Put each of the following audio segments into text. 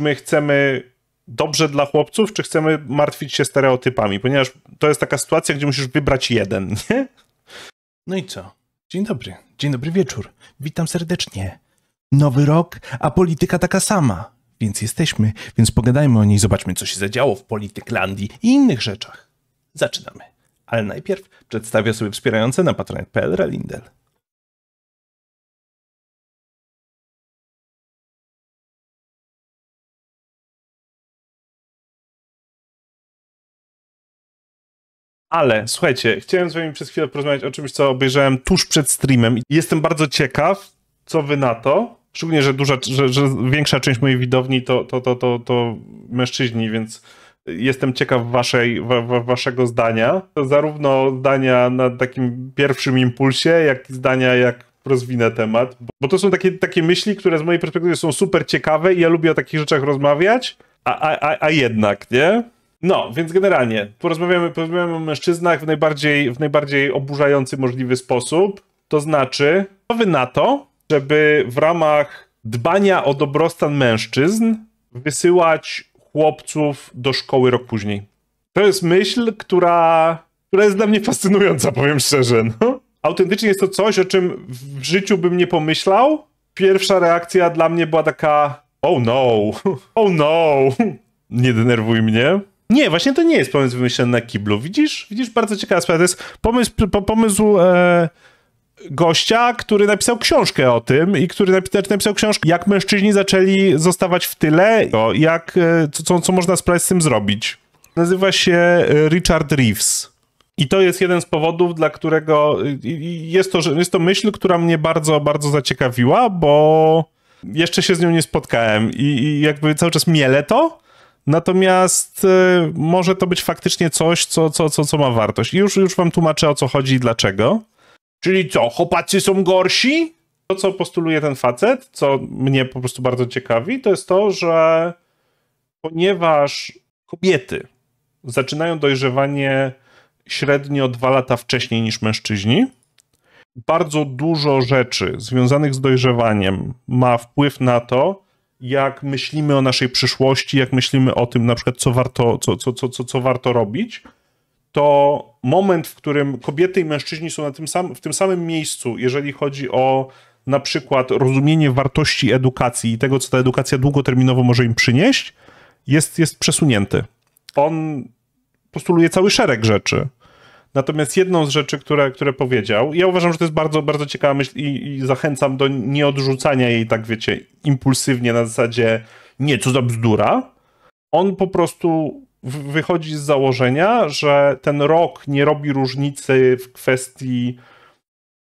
my chcemy dobrze dla chłopców, czy chcemy martwić się stereotypami? Ponieważ to jest taka sytuacja, gdzie musisz wybrać jeden, nie? No i co? Dzień dobry, dzień dobry wieczór. Witam serdecznie. Nowy rok, a polityka taka sama. Więc jesteśmy, więc pogadajmy o niej, zobaczmy, co się zadziało w Polityklandii i innych rzeczach. Zaczynamy. Ale najpierw przedstawię sobie wspierające na patronite.pl Relindel. Ale słuchajcie, chciałem z wami przez chwilę porozmawiać o czymś, co obejrzałem tuż przed streamem. Jestem bardzo ciekaw, co wy na to. Szczególnie, że, duża, że, że większa część mojej widowni to, to, to, to, to mężczyźni, więc jestem ciekaw waszej, wa, waszego zdania. zarówno zdania na takim pierwszym impulsie, jak i zdania, jak rozwinę temat. Bo to są takie, takie myśli, które z mojej perspektywy są super ciekawe i ja lubię o takich rzeczach rozmawiać, a, a, a jednak, nie? No, więc generalnie, porozmawiamy, porozmawiamy o mężczyznach w najbardziej, w najbardziej oburzający możliwy sposób. To znaczy, wy na to, żeby w ramach dbania o dobrostan mężczyzn wysyłać chłopców do szkoły rok później. To jest myśl, która, która jest dla mnie fascynująca, powiem szczerze. No. Autentycznie jest to coś, o czym w życiu bym nie pomyślał. Pierwsza reakcja dla mnie była taka: Oh no, oh no, nie denerwuj mnie. Nie, właśnie to nie jest pomysł wymyślony na kiblu. Widzisz? Widzisz, bardzo ciekawa sprawa. To jest pomysł, po, pomysł e, gościa, który napisał książkę o tym i który znaczy napisał książkę, jak mężczyźni zaczęli zostawać w tyle, jak, e, co, co można z tym zrobić. Nazywa się e, Richard Reeves. I to jest jeden z powodów, dla którego jest to, jest to myśl, która mnie bardzo, bardzo zaciekawiła, bo jeszcze się z nią nie spotkałem i, i jakby cały czas mielę to, Natomiast y, może to być faktycznie coś, co, co, co, co ma wartość. I już, już wam tłumaczę o co chodzi i dlaczego. Czyli co, chłopacy są gorsi? To, co postuluje ten facet, co mnie po prostu bardzo ciekawi, to jest to, że ponieważ kobiety zaczynają dojrzewanie średnio dwa lata wcześniej niż mężczyźni, bardzo dużo rzeczy związanych z dojrzewaniem ma wpływ na to, jak myślimy o naszej przyszłości, jak myślimy o tym na przykład, co warto, co, co, co, co, co warto robić, to moment, w którym kobiety i mężczyźni są na tym sam, w tym samym miejscu, jeżeli chodzi o na przykład rozumienie wartości edukacji i tego, co ta edukacja długoterminowo może im przynieść, jest, jest przesunięty. On postuluje cały szereg rzeczy. Natomiast jedną z rzeczy, które, które powiedział, ja uważam, że to jest bardzo, bardzo ciekawa myśl i, i zachęcam do nieodrzucania jej, tak wiecie, impulsywnie na zasadzie nie, co za bzdura. On po prostu wychodzi z założenia, że ten rok nie robi różnicy w kwestii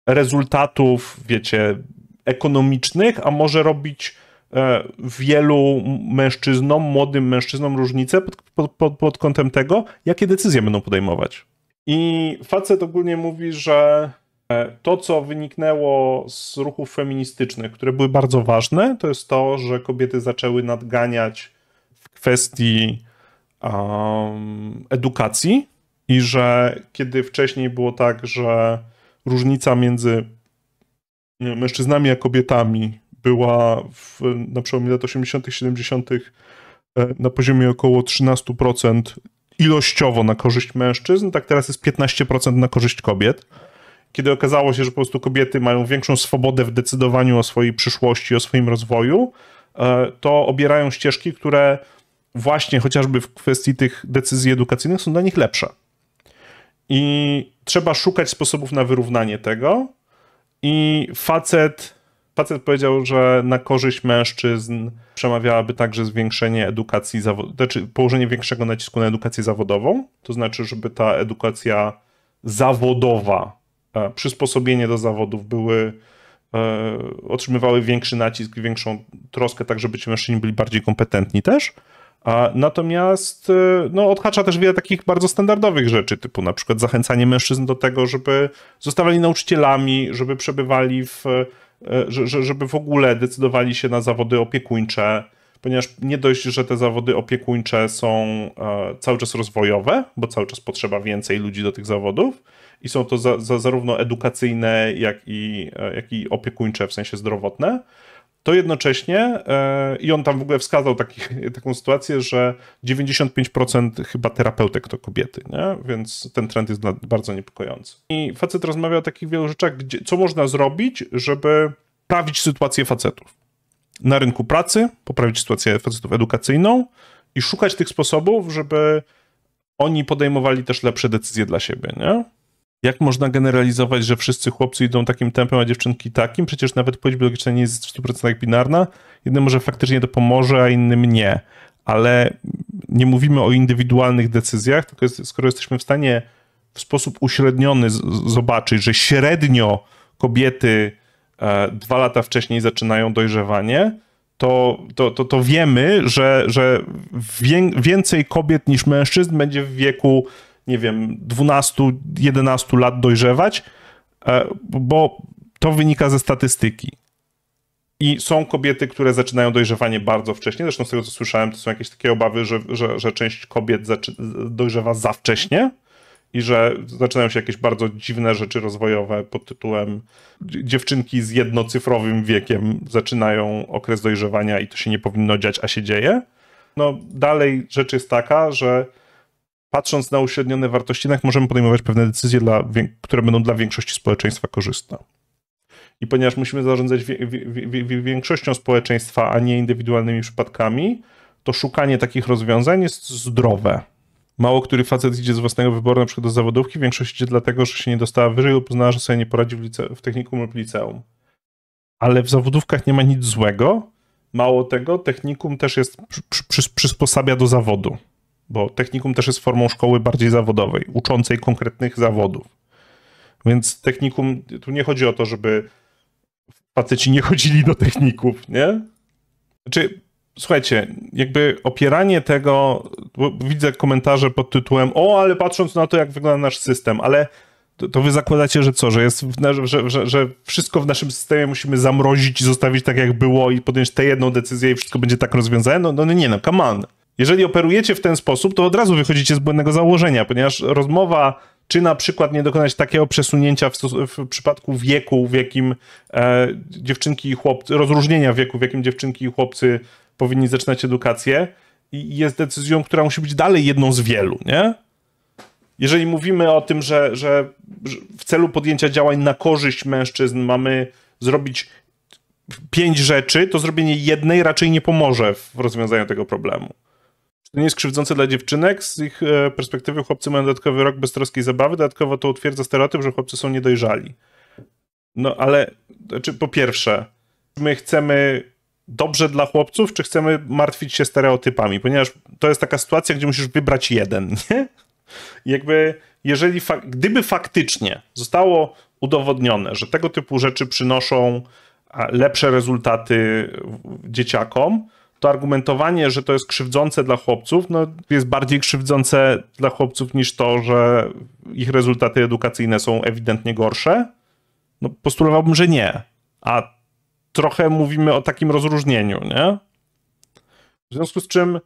rezultatów, wiecie, ekonomicznych, a może robić e, wielu mężczyznom, młodym mężczyznom różnicę pod, pod, pod, kątem tego, jakie decyzje będą podejmować. I facet ogólnie mówi, że e, to, co wyniknęło z ruchów feministycznych, które były bardzo ważne, to jest to, że kobiety zaczęły nadganiać w kwestii um, edukacji i że kiedy wcześniej było tak, że różnica między mężczyznami a kobietami była w, na przełomie lat 80., 70. E, na poziomie około 13% ilościowo na korzyść mężczyzn, tak teraz jest 15% na korzyść kobiet. Kiedy okazało się, że po prostu kobiety mają większą swobodę w decydowaniu o swojej przyszłości, o swoim rozwoju, e, to obierają ścieżki, które właśnie chociażby w kwestii tych decyzji edukacyjnych są dla nich lepsze. I trzeba szukać sposobów na wyrównanie tego. I facet pacjent powiedział, że na korzyść mężczyzn przemawiałaby także zwiększenie edukacji zawodowej, znaczy położenie większego nacisku na edukację zawodową, to znaczy, żeby ta edukacja zawodowa, e, przysposobienie do zawodów były e, otrzymywały większy nacisk, większą troskę, tak żeby ci mężczyźni byli bardziej kompetentni też. A, natomiast e, no, odhacza też wiele takich bardzo standardowych rzeczy, typu na przykład zachęcanie mężczyzn do tego, żeby zostawali nauczycielami, żeby przebywali w E, że, żeby w ogóle decydowali się na zawody opiekuńcze, ponieważ nie dość, że te zawody opiekuńcze są e, cały czas rozwojowe, bo cały czas potrzeba więcej ludzi do tych zawodów i są to za, za zarówno edukacyjne, jak i, e, jak i opiekuńcze w sensie zdrowotne, to jednocześnie, e, i on tam w ogóle wskazał taki, taką sytuację, że 95% chyba terapeutek to kobiety, nie? więc ten trend jest bardzo niepokojący. I facet rozmawia o takich wielu rzeczach, gdzie, co można zrobić, żeby poprawić sytuację facetów na rynku pracy, poprawić sytuację facetów edukacyjną i szukać tych sposobów, żeby oni podejmowali też lepsze decyzje dla siebie, nie? jak można generalizować, że wszyscy chłopcy idą takim tempem, a dziewczynki takim? Przecież nawet płeć biologiczna nie jest w 100% binarna. Jednym może faktycznie to pomoże, a innym nie. Ale nie mówimy o indywidualnych decyzjach, tylko jest, skoro jesteśmy w stanie w sposób uśredniony z, zobaczyć, że średnio kobiety e, dwa lata wcześniej zaczynają dojrzewanie, to, to, to, to wiemy, że, że więcej kobiet niż mężczyzn będzie w wieku nie wiem, 12-11 lat dojrzewać, e, bo to wynika ze statystyki. I są kobiety, które zaczynają dojrzewanie bardzo wcześnie. Zresztą z tego, co słyszałem, to są jakieś takie obawy, że, że, że część kobiet dojrzewa za wcześnie i że zaczynają się jakieś bardzo dziwne rzeczy rozwojowe pod tytułem dziewczynki z jednocyfrowym wiekiem zaczynają okres dojrzewania i to się nie powinno dziać, a się dzieje. No dalej rzecz jest taka, że patrząc na uśrednione wartości, jednak możemy podejmować pewne decyzje, dla, które będą dla większości społeczeństwa korzystne. I ponieważ musimy zarządzać większością społeczeństwa, a nie indywidualnymi przypadkami, to szukanie takich rozwiązań jest zdrowe. Mało który facet idzie z własnego wyboru na przykład do zawodówki, większość idzie dlatego, że się nie dostała wyżej lub uznała, że sobie nie poradzi w, lice, w technikum lub liceum. Ale w zawodówkach nie ma nic złego. Mało tego, technikum też jest przy, przy, przysposabia do zawodu bo technikum też jest formą szkoły bardziej zawodowej, uczącej konkretnych zawodów. Więc technikum, tu nie chodzi o to, żeby faceci nie chodzili do techników, nie? Znaczy, słuchajcie, jakby opieranie tego, widzę komentarze pod tytułem o, ale patrząc na to, jak wygląda nasz system, ale to, to wy zakładacie, że co, że, jest, że, że, że wszystko w naszym systemie musimy zamrozić i zostawić tak, jak było i podjąć tę jedną decyzję i wszystko będzie tak rozwiązane? No, no nie, no, come on. Jeżeli operujecie w ten sposób, to od razu wychodzicie z błędnego założenia, ponieważ rozmowa, czy na przykład nie dokonać takiego przesunięcia w, w przypadku wieku, w jakim e, dziewczynki i chłopcy, rozróżnienia wieku, w jakim dziewczynki i chłopcy powinni zaczynać edukację, jest decyzją, która musi być dalej jedną z wielu, nie? Jeżeli mówimy o tym, że, że w celu podjęcia działań na korzyść mężczyzn mamy zrobić pięć rzeczy, to zrobienie jednej raczej nie pomoże w rozwiązaniu tego problemu to nie jest krzywdzące dla dziewczynek? Z ich e, perspektywy chłopcy mają dodatkowy rok beztroskiej zabawy, dodatkowo to utwierdza stereotyp, że chłopcy są niedojrzali. No ale, znaczy, po pierwsze, my chcemy dobrze dla chłopców, czy chcemy martwić się stereotypami? Ponieważ to jest taka sytuacja, gdzie musisz wybrać jeden, nie? Jakby, jeżeli, fa gdyby faktycznie zostało udowodnione, że tego typu rzeczy przynoszą lepsze rezultaty dzieciakom, to argumentowanie, że to jest krzywdzące dla chłopców, no, jest bardziej krzywdzące dla chłopców niż to, że ich rezultaty edukacyjne są ewidentnie gorsze. No, postulowałbym, że nie. A trochę mówimy o takim rozróżnieniu, nie? W związku z czym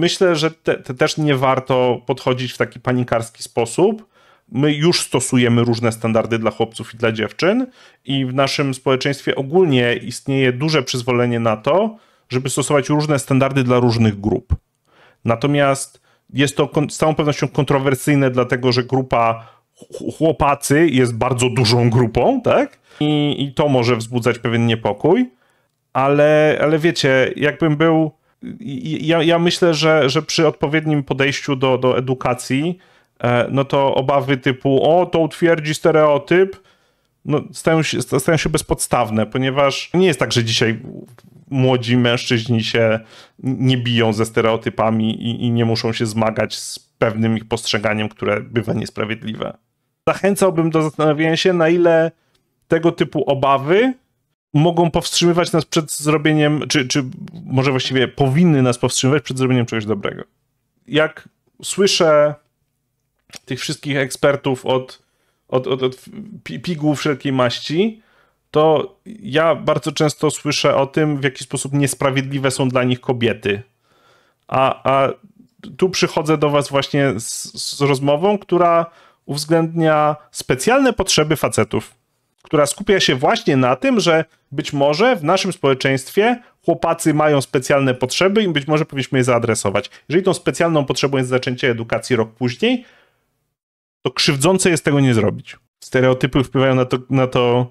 myślę, że te, te też nie warto podchodzić w taki panikarski sposób. My już stosujemy różne standardy dla chłopców i dla dziewczyn, i w naszym społeczeństwie ogólnie istnieje duże przyzwolenie na to, żeby stosować różne standardy dla różnych grup. Natomiast jest to z całą pewnością kontrowersyjne, dlatego że grupa chłopacy jest bardzo dużą grupą, tak? I, i to może wzbudzać pewien niepokój, ale, ale wiecie, jakbym był. Ja, ja myślę, że, że przy odpowiednim podejściu do, do edukacji, e, no to obawy typu, o, to utwierdzi stereotyp, no, stają, się, stają się bezpodstawne, ponieważ nie jest tak, że dzisiaj młodzi mężczyźni się nie biją ze stereotypami i, i nie muszą się zmagać z pewnym ich postrzeganiem, które bywa niesprawiedliwe. Zachęcałbym do zastanowienia się, na ile tego typu obawy mogą powstrzymywać nas przed zrobieniem, czy, czy może właściwie powinny nas powstrzymywać przed zrobieniem czegoś dobrego. Jak słyszę tych wszystkich ekspertów od, od, od, od wszelkiej maści, to ja bardzo często słyszę o tym, w jaki sposób niesprawiedliwe są dla nich kobiety. A, a tu przychodzę do Was właśnie z, z rozmową, która uwzględnia specjalne potrzeby facetów, która skupia się właśnie na tym, że być może w naszym społeczeństwie chłopacy mają specjalne potrzeby i być może powinniśmy je zaadresować. Jeżeli tą specjalną potrzebą jest zaczęcie edukacji rok później, to krzywdzące jest tego nie zrobić. Stereotypy wpływają na to, na to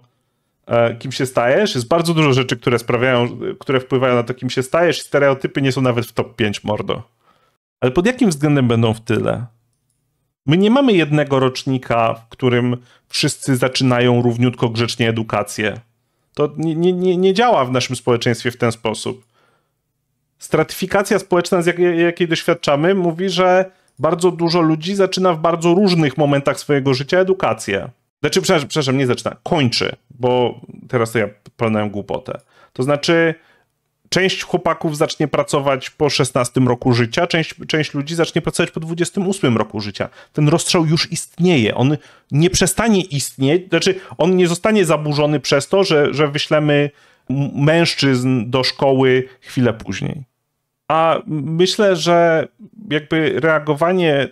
E, kim się stajesz. Jest bardzo dużo rzeczy, które sprawiają, które wpływają na to, kim się stajesz. Stereotypy nie są nawet w top 5, mordo. Ale pod jakim względem będą w tyle? My nie mamy jednego rocznika, w którym wszyscy zaczynają równiutko grzecznie edukację. To nie, nie, nie działa w naszym społeczeństwie w ten sposób. Stratyfikacja społeczna, z jakiej, jakiej doświadczamy, mówi, że bardzo dużo ludzi zaczyna w bardzo różnych momentach swojego życia edukację. Znaczy, przepraszam, przepraszam nie zaczyna, kończy bo teraz to ja planowałem głupotę. To znaczy, część chłopaków zacznie pracować po 16 roku życia, część, część ludzi zacznie pracować po 28 roku życia. Ten rozstrzał już istnieje. On nie przestanie istnieć, znaczy on nie zostanie zaburzony przez to, że, że wyślemy mężczyzn do szkoły chwilę później. A myślę, że jakby reagowanie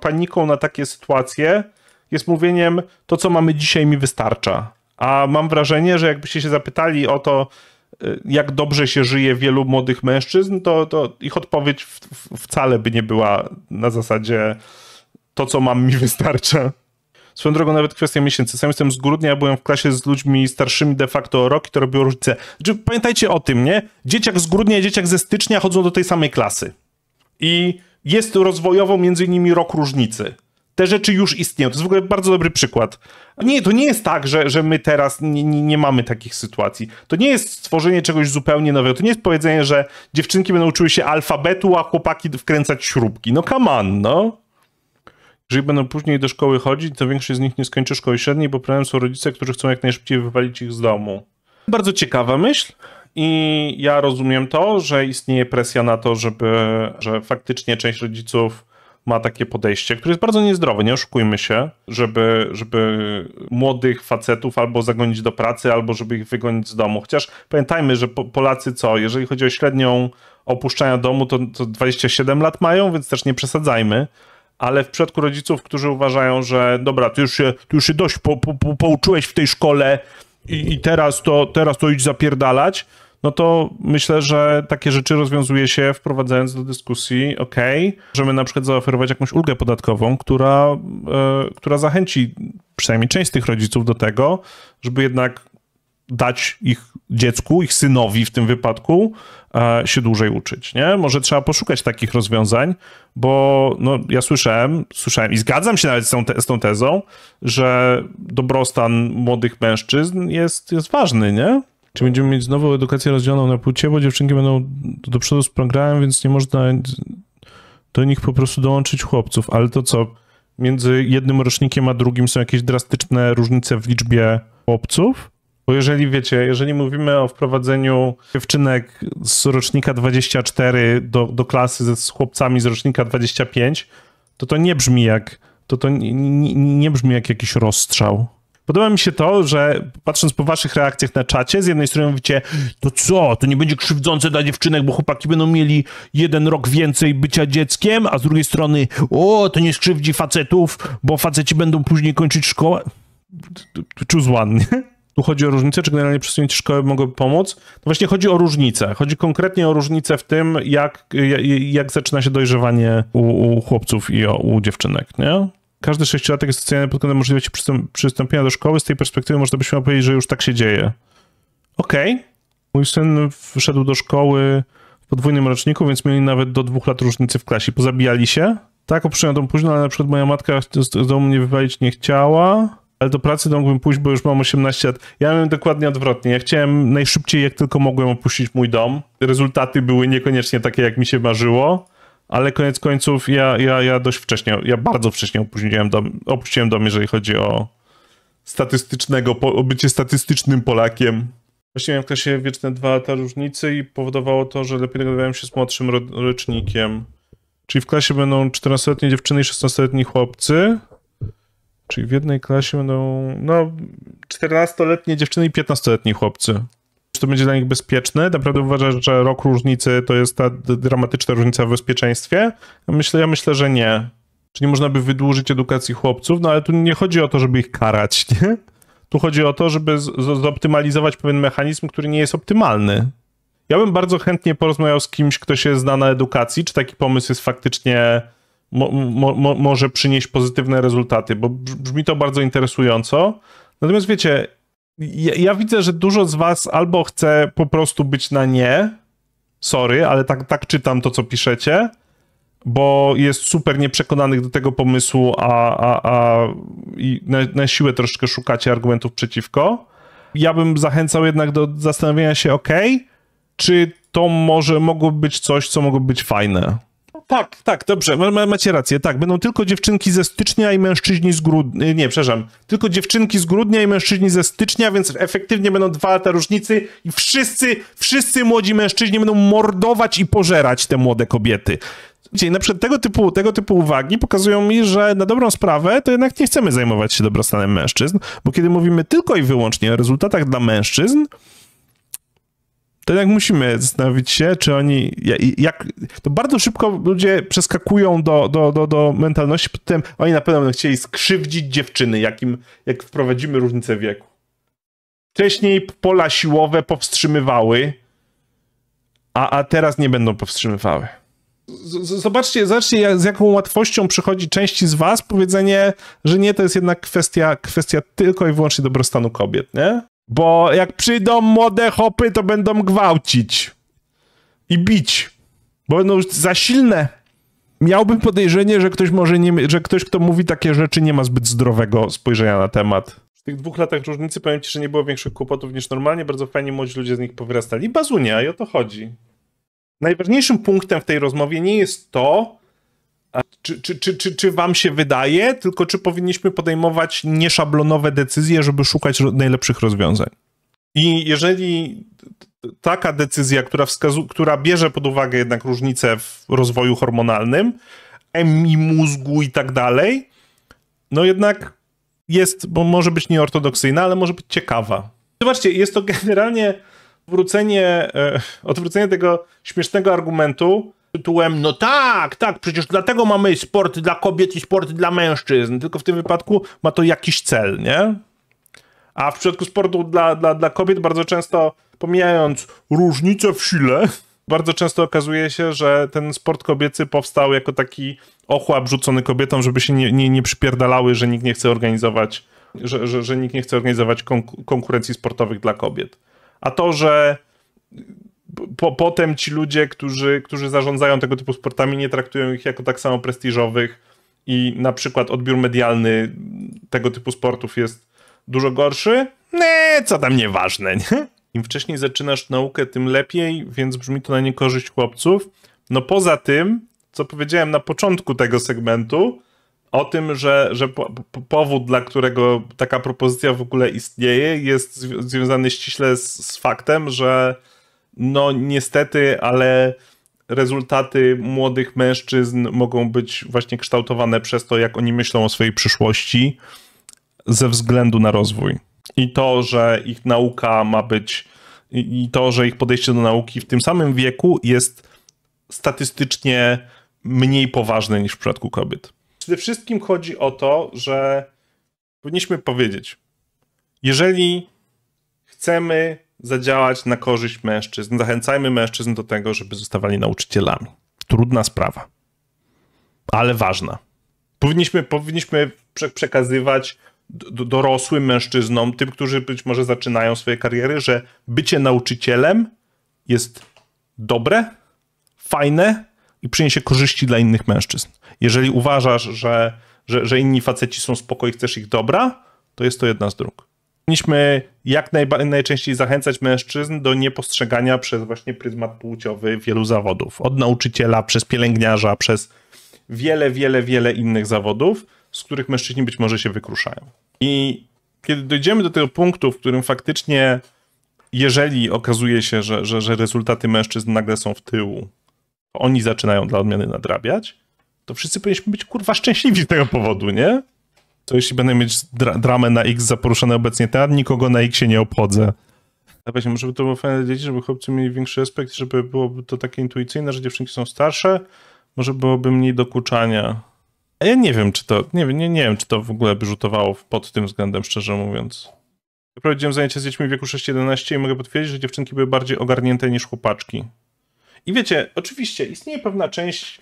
paniką na takie sytuacje jest mówieniem, to co mamy dzisiaj mi wystarcza. A mam wrażenie, że jakbyście się zapytali o to, y, jak dobrze się żyje wielu młodych mężczyzn, to, to ich odpowiedź w, w, wcale by nie była na zasadzie to, co mam, mi wystarcza. Swoją drogą nawet kwestia miesięcy. Sam jestem z grudnia, ja byłem w klasie z ludźmi starszymi de facto o rok i to robiło różnicę. Znaczy, pamiętajcie o tym, nie? Dzieciak z grudnia i dzieciak ze stycznia chodzą do tej samej klasy. I jest rozwojowo między nimi rok różnicy te rzeczy już istnieją. To jest w ogóle bardzo dobry przykład. Nie, to nie jest tak, że, że my teraz nie, nie mamy takich sytuacji. To nie jest stworzenie czegoś zupełnie nowego. To nie jest powiedzenie, że dziewczynki będą uczyły się alfabetu, a chłopaki wkręcać śrubki. No come on, no. Jeżeli będą później do szkoły chodzić, to większość z nich nie skończy szkoły średniej, bo problemem są rodzice, którzy chcą jak najszybciej wypalić ich z domu. Bardzo ciekawa myśl. I ja rozumiem to, że istnieje presja na to, żeby, że faktycznie część rodziców ma takie podejście, które jest bardzo niezdrowe, nie oszukujmy się, żeby, żeby młodych facetów albo zagonić do pracy, albo żeby ich wygonić z domu. Chociaż pamiętajmy, że Polacy co, jeżeli chodzi o średnią opuszczania domu, to, to 27 lat mają, więc też nie przesadzajmy ale w przypadku rodziców, którzy uważają, że dobra, ty już się, ty już się dość po, po, po, pouczyłeś w tej szkole i, i, teraz, to, teraz to idź zapierdalać, no to myślę, że takie rzeczy rozwiązuje się wprowadzając do dyskusji, ok, możemy na przykład zaoferować jakąś ulgę podatkową, która, y, która zachęci przynajmniej część z tych rodziców do tego, żeby jednak dać ich dziecku, ich synowi w tym wypadku, e, się dłużej uczyć. Nie? Może trzeba poszukać takich rozwiązań, bo no, ja słyszałem, słyszałem i zgadzam się nawet z tą, te, z tą tezą, że dobrostan młodych mężczyzn jest, jest ważny, nie? Czy będziemy mieć znowu edukację rozdzieloną na płcie, bo dziewczynki będą do przodu z programem, więc nie można do nich po prostu dołączyć chłopców. Ale to co, między jednym rocznikiem a drugim są jakieś drastyczne różnice w liczbie chłopców? Bo jeżeli wiecie, jeżeli mówimy o wprowadzeniu dziewczynek z rocznika 24 do, do klasy z chłopcami z rocznika 25, to to nie brzmi jak to to nie, nie, nie brzmi jak jakiś rozstrzał. Podoba mi się to, że patrząc po waszych reakcjach na czacie, z jednej strony mówicie, to no co, to nie będzie krzywdzące dla dziewczynek, bo chłopaki będą mieli jeden rok więcej bycia dzieckiem, a z drugiej strony, o, to nie skrzywdzi facetów, bo faceci będą później kończyć szkołę. Czuł one, Tu chodzi o różnicę, czy generalnie przesunięcie szkoły mogłoby pomóc? No właśnie chodzi o różnicę. Chodzi konkretnie o różnicę w tym, jak, jak zaczyna się dojrzewanie u, u chłopców i u dziewczynek, nie? każdy sześciolatek jest oceniany pod względem możliwości przystąpienia do szkoły. Z tej perspektywy można by śmiało powiedzieć, że już tak się dzieje. Okej. Okay. Mój syn wszedł do szkoły w podwójnym roczniku, więc mieli nawet do dwóch lat różnicy w klasie. Pozabijali się. Tak, opuszczono dom późno, ale na przykład moja matka z domu mnie wywalić nie chciała, ale do pracy mógłbym pójść, bo już mam 18 lat. Ja miałem dokładnie odwrotnie. Ja chciałem najszybciej, jak tylko mogłem, opuścić mój dom. Rezultaty były niekoniecznie takie, jak mi się marzyło ale koniec końców ja, ja, ja dość wcześnie, ja bardzo wcześnie opóźniłem dom, opuściłem dom, jeżeli chodzi o statystycznego, o bycie statystycznym Polakiem. Właściwie miałem w klasie wieczne dwa lata różnicy i powodowało to, że lepiej dogadywałem się z młodszym rocznikiem. Czyli w klasie będą 14-letnie dziewczyny i 16-letni chłopcy. Czyli w jednej klasie będą, no, 14-letnie dziewczyny i 15-letni chłopcy czy to będzie dla nich bezpieczne? Naprawdę uważasz, że rok różnicy to jest ta dramatyczna różnica w bezpieczeństwie? Myślę, ja myślę, że nie. Czy nie można by wydłużyć edukacji chłopców, no ale tu nie chodzi o to, żeby ich karać, nie? Tu chodzi o to, żeby zoptymalizować pewien mechanizm, który nie jest optymalny. Ja bym bardzo chętnie porozmawiał z kimś, kto się zna na edukacji, czy taki pomysł jest faktycznie mo mo może przynieść pozytywne rezultaty, bo brzmi to bardzo interesująco. Natomiast wiecie, ja, ja, widzę, że dużo z was albo chce po prostu być na nie, sorry, ale tak, tak czytam to, co piszecie, bo jest super nieprzekonanych do tego pomysłu, a, a, a na, na, siłę troszkę szukacie argumentów przeciwko. Ja bym zachęcał jednak do zastanowienia się, ok, czy to może mogło być coś, co mogło być fajne tak, tak, dobrze, ma, macie rację, tak. Będą tylko dziewczynki ze stycznia i mężczyźni z grudnia, nie, przepraszam, tylko dziewczynki z grudnia i mężczyźni ze stycznia, więc efektywnie będą dwa lata różnicy i wszyscy, wszyscy młodzi mężczyźni będą mordować i pożerać te młode kobiety. Czyli na przykład tego typu, tego typu uwagi pokazują mi, że na dobrą sprawę to jednak nie chcemy zajmować się dobrostanem mężczyzn, bo kiedy mówimy tylko i wyłącznie o rezultatach dla mężczyzn, to jednak musimy zastanowić się, czy oni, jak, to bardzo szybko ludzie przeskakują do, do, do, do mentalności, potem oni na pewno będą chcieli skrzywdzić dziewczyny, jak, im, jak wprowadzimy różnicę wieku. Wcześniej pola siłowe powstrzymywały, a, a teraz nie będą powstrzymywały. Zobaczcie, zobaczcie, jak, z jaką łatwością przychodzi części z was powiedzenie, że nie, to jest jednak kwestia, kwestia tylko i wyłącznie dobrostanu kobiet, nie? Bo jak przyjdą młode hopy, to będą gwałcić. I bić. Bo będą już za silne. Miałbym podejrzenie, że ktoś może nie, że ktoś, kto mówi takie rzeczy, nie ma zbyt zdrowego spojrzenia na temat. W tych dwóch latach różnicy powiem ci, że nie było większych kłopotów niż normalnie. Bardzo fajnie młodzi ludzie z nich powyrastali. Bazunia, i o to chodzi. Najważniejszym punktem w tej rozmowie nie jest to, czy, czy, czy, czy, czy wam się wydaje, tylko czy powinniśmy podejmować nieszablonowe decyzje, żeby szukać najlepszych rozwiązań? I jeżeli taka decyzja, która, wskazu- która bierze pod uwagę jednak różnice w rozwoju hormonalnym, EMI mózgu i tak dalej, no jednak jest, bo może być nieortodoksyjna, ale może być ciekawa. Zobaczcie, jest to generalnie wrócenie, e, odwrócenie tego śmiesznego argumentu, tytułem, no tak, tak, przecież dlatego mamy sport dla kobiet i sport dla mężczyzn, tylko w tym wypadku ma to jakiś cel, nie? A w przypadku sportu dla, dla, dla kobiet bardzo często, pomijając różnice w sile, bardzo często okazuje się, że ten sport kobiecy powstał jako taki ochłap rzucony kobietom, żeby się nie, nie, nie przypierdalały, że nikt nie chce organizować, że, że, że nikt nie chce organizować konkurencji sportowych dla kobiet. A to, że po, potem ci ludzie, którzy, którzy zarządzają tego typu sportami, nie traktują ich jako tak samo prestiżowych i na przykład odbiór medialny tego typu sportów jest dużo gorszy. Nie, co tam nieważne, nie? Im wcześniej zaczynasz naukę, tym lepiej, więc brzmi to na niekorzyść chłopców. No poza tym, co powiedziałem na początku tego segmentu, o tym, że, że po, powód, dla którego taka propozycja w ogóle istnieje, jest związany ściśle z, z faktem, że no niestety, ale rezultaty młodych mężczyzn mogą być właśnie kształtowane przez to, jak oni myślą o swojej przyszłości ze względu na rozwój. I to, że ich nauka ma być, i to, że ich podejście do nauki w tym samym wieku jest statystycznie mniej poważne niż w przypadku kobiet. Przede wszystkim chodzi o to, że powinniśmy powiedzieć, jeżeli chcemy zadziałać na korzyść mężczyzn. Zachęcajmy mężczyzn do tego, żeby zostawali nauczycielami. Trudna sprawa, ale ważna. Powinniśmy, powinniśmy przekazywać dorosłym mężczyznom, tym, którzy być może zaczynają swoje kariery, że bycie nauczycielem jest dobre, fajne i przyniesie korzyści dla innych mężczyzn. Jeżeli uważasz, że, że, że inni faceci są spoko i chcesz ich dobra, to jest to jedna z dróg powinniśmy jak najba, najczęściej zachęcać mężczyzn do niepostrzegania przez właśnie pryzmat płciowy wielu zawodów. Od nauczyciela, przez pielęgniarza, przez wiele, wiele, wiele innych zawodów, z których mężczyźni być może się wykruszają. I kiedy dojdziemy do tego punktu, w którym faktycznie, jeżeli okazuje się, że, że, że rezultaty mężczyzn nagle są w tyłu, oni zaczynają dla odmiany nadrabiać, to wszyscy powinniśmy być kurwa szczęśliwi z tego powodu, nie? to jeśli będę mieć dra dramę na X zaporuszone obecnie ja nikogo na X się nie obchodzę. Ja właśnie, może by to było fajne dzieci, żeby chłopcy mieli większy aspekt, żeby było to takie intuicyjne, że dziewczynki są starsze, może byłoby mniej dokuczania. A ja nie wiem, czy to, nie, nie, nie wiem, czy to w ogóle by rzutowało pod tym względem, szczerze mówiąc. Ja prowadziłem zajęcia z dziećmi w wieku 6-11 i mogę potwierdzić, że dziewczynki były bardziej ogarnięte niż chłopaczki. I wiecie, oczywiście istnieje pewna część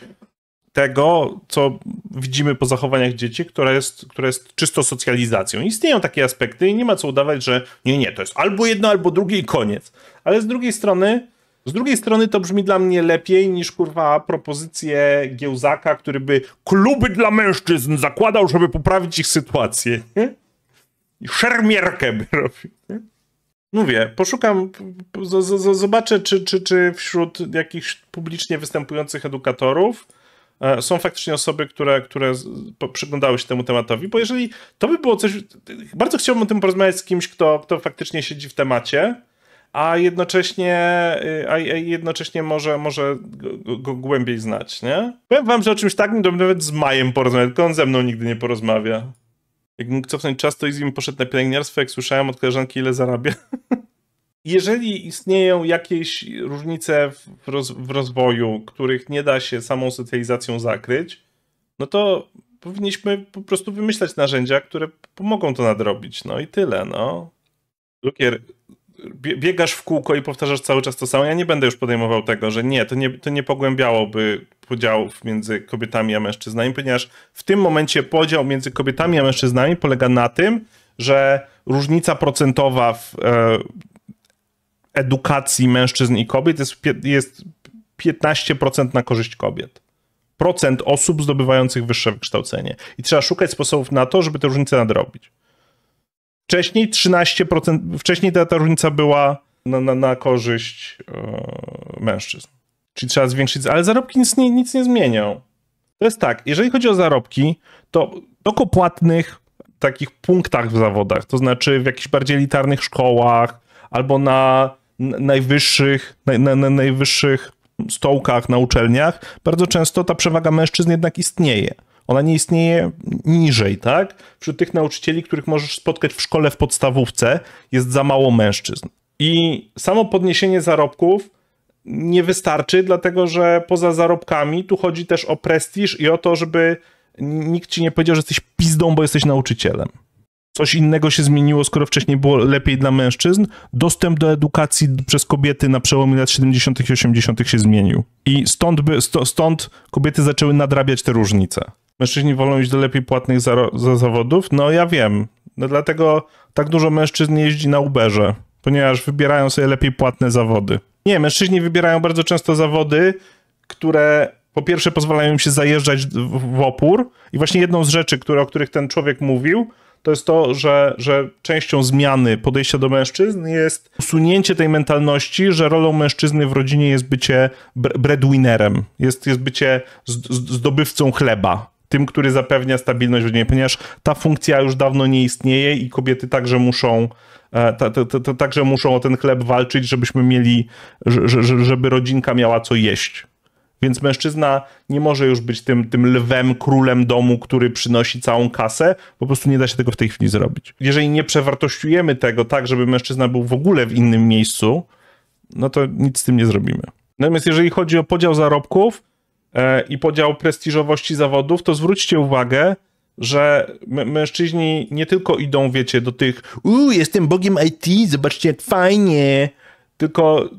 tego, co widzimy po zachowaniach dzieci, która jest, która jest czysto socjalizacją. Istnieją takie aspekty i nie ma co udawać, że nie, nie, to jest albo jedno, albo drugie i koniec. Ale z drugiej strony, z drugiej strony to brzmi dla mnie lepiej niż kurwa propozycje Giełzaka, który by kluby dla mężczyzn zakładał, żeby poprawić ich sytuację. I szermierkę by robił. Nie? Mówię, poszukam, z, z, zobaczę, czy, czy, czy wśród jakichś publicznie występujących edukatorów E, są faktycznie osoby, które, które przyglądały się temu tematowi, bo jeżeli to by było coś, bardzo chciałbym o tym porozmawiać z kimś, kto, kto faktycznie siedzi w temacie, a jednocześnie, e, a jednocześnie może, może go, głębiej znać, nie? Powiem wam, że o czymś takim to nawet z Majem porozmawiał, tylko on ze mną nigdy nie porozmawia. Jak mógł cofnąć czas, to i z nim poszedł na pielęgniarstwo, jak słyszałem od koleżanki, ile zarabia. jeżeli istnieją jakieś różnice w, roz, w, rozwoju, których nie da się samą socjalizacją zakryć, no to powinniśmy po prostu wymyślać narzędzia, które pomogą to nadrobić. No i tyle, no. Lukier, biegasz w kółko i powtarzasz cały czas to samo. Ja nie będę już podejmował tego, że nie, to nie, to nie pogłębiałoby podziałów między kobietami a mężczyznami, ponieważ w tym momencie podział między kobietami a mężczyznami polega na tym, że różnica procentowa w e, edukacji mężczyzn i kobiet jest, jest 15% na korzyść kobiet. Procent osób zdobywających wyższe wykształcenie. I trzeba szukać sposobów na to, żeby te różnice nadrobić. Wcześniej 13%, wcześniej ta, ta różnica była na, na, na korzyść yy, mężczyzn. Czyli trzeba zwiększyć, ale zarobki nic nie, nic nie zmienią. To jest tak, jeżeli chodzi o zarobki, to tylko płatnych takich punktach w zawodach, to znaczy w jakichś bardziej elitarnych szkołach albo na najwyższych, na, na, na najwyższych stołkach na uczelniach, bardzo często ta przewaga mężczyzn jednak istnieje. Ona nie istnieje niżej, tak? Wśród tych nauczycieli, których możesz spotkać w szkole, w podstawówce, jest za mało mężczyzn. I samo podniesienie zarobków nie wystarczy, dlatego że poza zarobkami tu chodzi też o prestiż i o to, żeby nikt ci nie powiedział, że jesteś pizdą, bo jesteś nauczycielem coś innego się zmieniło, skoro wcześniej było lepiej dla mężczyzn. Dostęp do edukacji przez kobiety na przełomie lat 70. i 80. się zmienił. I stąd, by, stąd kobiety zaczęły nadrabiać te różnice. Mężczyźni wolą iść do lepiej płatnych za, za zawodów? No ja wiem. No dlatego tak dużo mężczyzn jeździ na Uberze, ponieważ wybierają sobie lepiej płatne zawody. Nie, mężczyźni wybierają bardzo często zawody, które po pierwsze pozwalają im się zajeżdżać w, w opór i właśnie jedną z rzeczy, które, o których ten człowiek mówił, to jest to, że, że częścią zmiany podejścia do mężczyzn jest usunięcie tej mentalności, że rolą mężczyzny w rodzinie jest bycie breadwinnerem, jest, jest bycie zdobywcą chleba tym, który zapewnia stabilność w rodzinie, ponieważ ta funkcja już dawno nie istnieje i kobiety także muszą, e, ta, ta, ta, także muszą o ten chleb walczyć, żebyśmy mieli, żeby rodzinka miała co jeść. Więc mężczyzna nie może już być tym, tym lwem, królem domu, który przynosi całą kasę. Po prostu nie da się tego w tej chwili zrobić. Jeżeli nie przewartościujemy tego tak, żeby mężczyzna był w ogóle w innym miejscu, no to nic z tym nie zrobimy. Natomiast jeżeli chodzi o podział zarobków e, i podział prestiżowości zawodów, to zwróćcie uwagę, że mężczyźni nie tylko idą, wiecie, do tych uuu, jestem bogiem IT, zobaczcie jak fajnie, tylko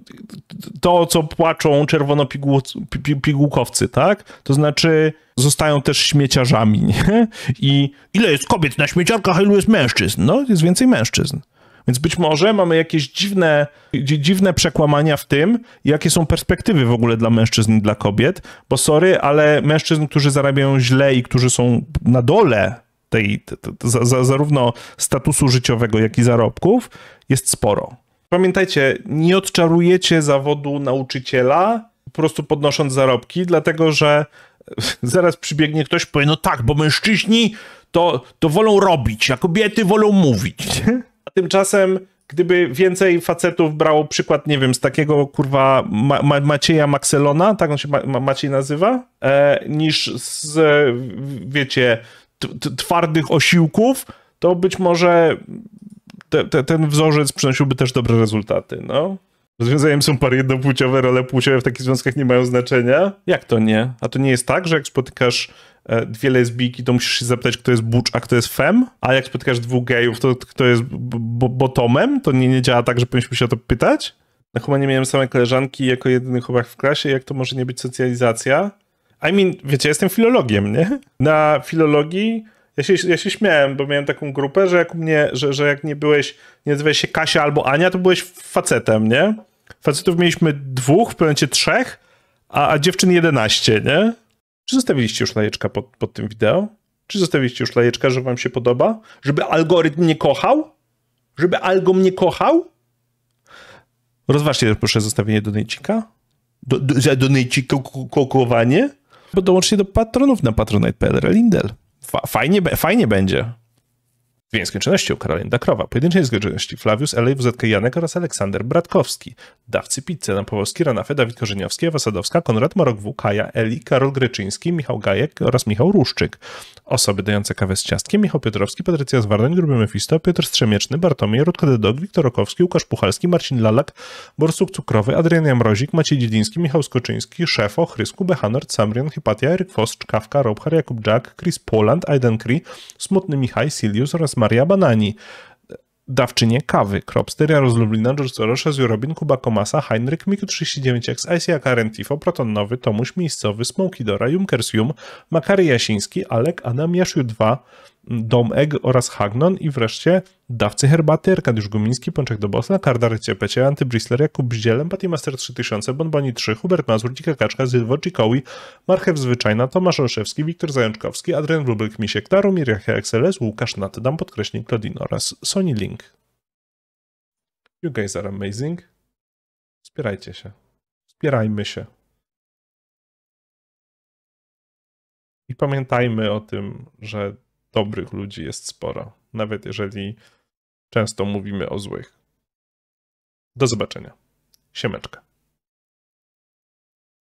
to, co płaczą czerwonopigułkowcy, tak? To znaczy zostają też śmieciarzami, nie? I ile jest kobiet na śmieciarkach, a ilu jest mężczyzn? No, jest więcej mężczyzn. Więc być może mamy jakieś dziwne, dziwne przekłamania w tym, jakie są perspektywy w ogóle dla mężczyzn i dla kobiet, bo sorry, ale mężczyzn, którzy zarabiają źle i którzy są na dole tej, zarówno statusu życiowego, jak i zarobków, jest sporo pamiętajcie, nie odczarujecie zawodu nauczyciela po prostu podnosząc zarobki, dlatego że zaraz przybiegnie ktoś i powie, no tak, bo mężczyźni to, to wolą robić, a kobiety wolą mówić. A tymczasem, gdyby więcej facetów brało przykład, nie wiem, z takiego kurwa Ma Ma Macieja Maxelona, tak on się Ma Maciej nazywa, e, niż z, wiecie, twardych osiłków, to być może te, te, ten wzorzec przynosiłby też dobre rezultaty, no. Rozwiązaniem są pary jednopłciowe, role płciowe w takich związkach nie mają znaczenia? Jak to nie? A to nie jest tak, że jak spotykasz e, dwie lesbijki, to musisz się zapytać, kto jest butch, a kto jest fem? A jak spotykasz dwóch gejów, to kto jest botomem? To nie, nie działa tak, że powinniśmy się o to pytać? Na no humanie miałem samej koleżanki jako jedyny chłopak w klasie, jak to może nie być socjalizacja? I mean, wiecie, jestem filologiem, nie? Na filologii ja się, ja się śmiałem, bo miałem taką grupę, że jak u mnie, że, że jak nie byłeś, nie nazywałeś się Kasia albo Ania, to byłeś facetem, nie? Facetów mieliśmy dwóch, w pewnym momencie trzech, a, a dziewczyn jedenaście, nie? Czy zostawiliście już lajeczka pod, pod tym wideo? Czy zostawiliście już lajeczka, że wam się podoba? Żeby algorytm mnie kochał? Żeby algo mnie kochał? Rozważcie proszę zostawienie donejcika. Do, do, donejcik kokowanie. Bo dołączcie do patronów na patronite.pl Lindel fajnie, fajnie będzie. W nieskończoności Karolin Dakrowa, pojedynczej skończoności Flavius, Elej WZK Janek oraz Aleksander Bratkowski, dawcy pizzy na Powolski, Ranafy, Dawid Korzeniowski, Ewa Konrad Morok W, Kaja, Eli, Karol Gryczyński, Michał Gajek oraz Michał Ruszczyk. Osoby dające kawę z ciastkiem, Michał Piotrowski, Patrycja Zwardań, Gruby Mefisto, Piotr Strzemieczny, Bartomiej, Rutka Dedok, Wiktor Okowski, Łukasz Puchalski, Marcin Lalak, Borsuk Cukrowy, Adrian Jamrozik, Maciej Dziedziński, Michał Skoczyński, Szefo, Chrysku, Behanort, Samrion, Hipatia, Eryk Foss, Czkawka, Robhar, Jakub Jack, Chris Poland, Aiden Kree, Smutny Michaj, Silius oraz Maria Banani, dawczynie kawy, Kropsteria rozlublina, George Sorosza, Zurobin, Kuba Komasa, Heinrich, Miku39X, ICA Karen Tifo, Protonowy, Tomuś Miejscowy, Smokidora, Dora, Junkersium, Makary Jasiński, Alek, Anam, Jasiu 2, Dom Egg oraz Hagnon i wreszcie dawcy herbaty Arkadiusz Gumiński, Pączek do Bosna, Kardar Ciepecie, Antybrisler, Jakub Bździel, Empathy Master 3000, Bonboni 3, Hubert Mazur, Dzika Kaczka, Zylwo Cikoły, Marchew Zwyczajna, Tomasz Olszewski, Wiktor Zajączkowski, Adrian Wróbel, Misiek Taru, Miriachia XLS, Łukasz Dam podkreśnik Klodin oraz Sony Link. You guys are amazing. Wspierajcie się. Wspierajmy się. I pamiętajmy o tym, że dobrych ludzi jest sporo, nawet jeżeli często mówimy o złych. Do zobaczenia. Siemeczka.